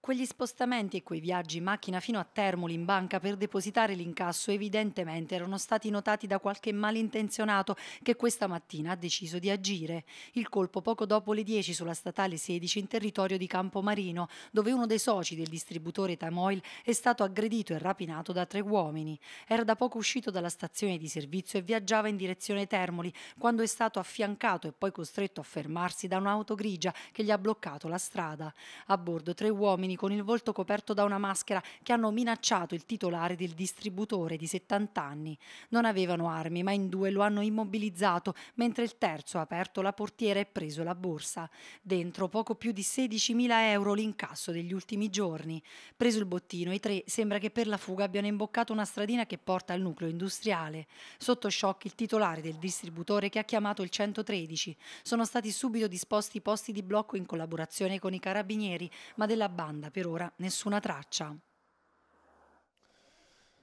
Quegli spostamenti e quei viaggi in macchina fino a Termoli in banca per depositare l'incasso evidentemente erano stati notati da qualche malintenzionato che questa mattina ha deciso di agire. Il colpo poco dopo le 10 sulla statale 16 in territorio di Campomarino, dove uno dei soci del distributore Tamoil è stato aggredito e rapinato da tre uomini. Era da poco uscito dalla stazione di servizio e viaggiava in direzione Termoli quando è stato affiancato e poi costretto a fermarsi da un'auto grigia che gli ha bloccato la strada. A bordo tre uomini uomini con il volto coperto da una maschera che hanno minacciato il titolare del distributore di 70 anni. Non avevano armi, ma in due lo hanno immobilizzato, mentre il terzo ha aperto la portiera e preso la borsa. Dentro poco più di 16.000 euro l'incasso degli ultimi giorni. Preso il bottino, i tre sembra che per la fuga abbiano imboccato una stradina che porta al nucleo industriale. Sotto shock il titolare del distributore che ha chiamato il 113. Sono stati subito disposti posti di blocco in collaborazione con i carabinieri, ma della banda Irlanda per ora nessuna traccia.